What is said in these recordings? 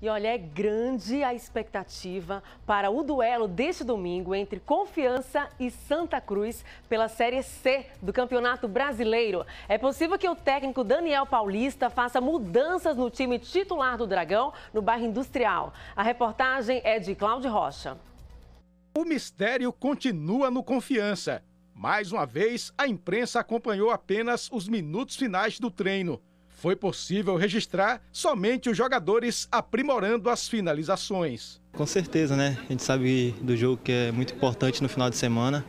E olha, é grande a expectativa para o duelo deste domingo entre Confiança e Santa Cruz pela Série C do Campeonato Brasileiro. É possível que o técnico Daniel Paulista faça mudanças no time titular do Dragão no bairro Industrial. A reportagem é de Cláudio Rocha. O mistério continua no Confiança. Mais uma vez, a imprensa acompanhou apenas os minutos finais do treino foi possível registrar somente os jogadores aprimorando as finalizações. Com certeza, né? A gente sabe do jogo que é muito importante no final de semana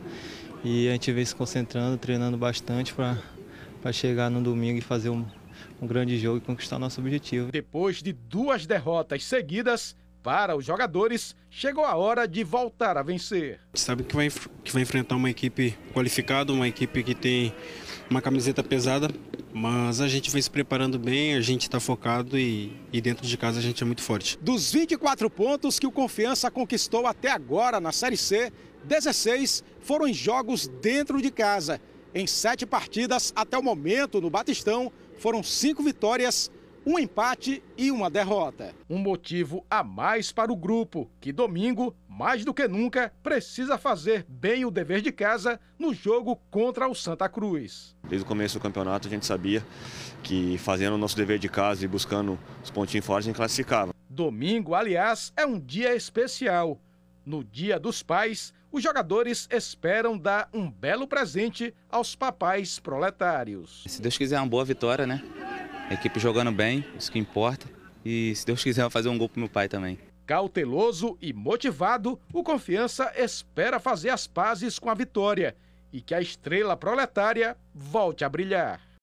e a gente vem se concentrando, treinando bastante para chegar no domingo e fazer um, um grande jogo e conquistar nosso objetivo. Depois de duas derrotas seguidas, para os jogadores, chegou a hora de voltar a vencer. Sabe que vai, que vai enfrentar uma equipe qualificada, uma equipe que tem uma camiseta pesada, mas a gente vem se preparando bem, a gente está focado e, e, dentro de casa a gente é muito forte. Dos 24 pontos que o Confiança conquistou até agora na Série C, 16 foram em jogos dentro de casa. Em sete partidas até o momento no Batistão, foram cinco vitórias um empate e uma derrota. Um motivo a mais para o grupo, que domingo, mais do que nunca, precisa fazer bem o dever de casa no jogo contra o Santa Cruz. Desde o começo do campeonato a gente sabia que fazendo o nosso dever de casa e buscando os pontinhos fora a gente classificava. Domingo, aliás, é um dia especial. No Dia dos Pais, os jogadores esperam dar um belo presente aos papais proletários. Se Deus quiser uma boa vitória, né? A equipe jogando bem, isso que importa. E se Deus quiser, vai fazer um gol pro meu pai também. Cauteloso e motivado, o Confiança espera fazer as pazes com a vitória e que a estrela proletária volte a brilhar.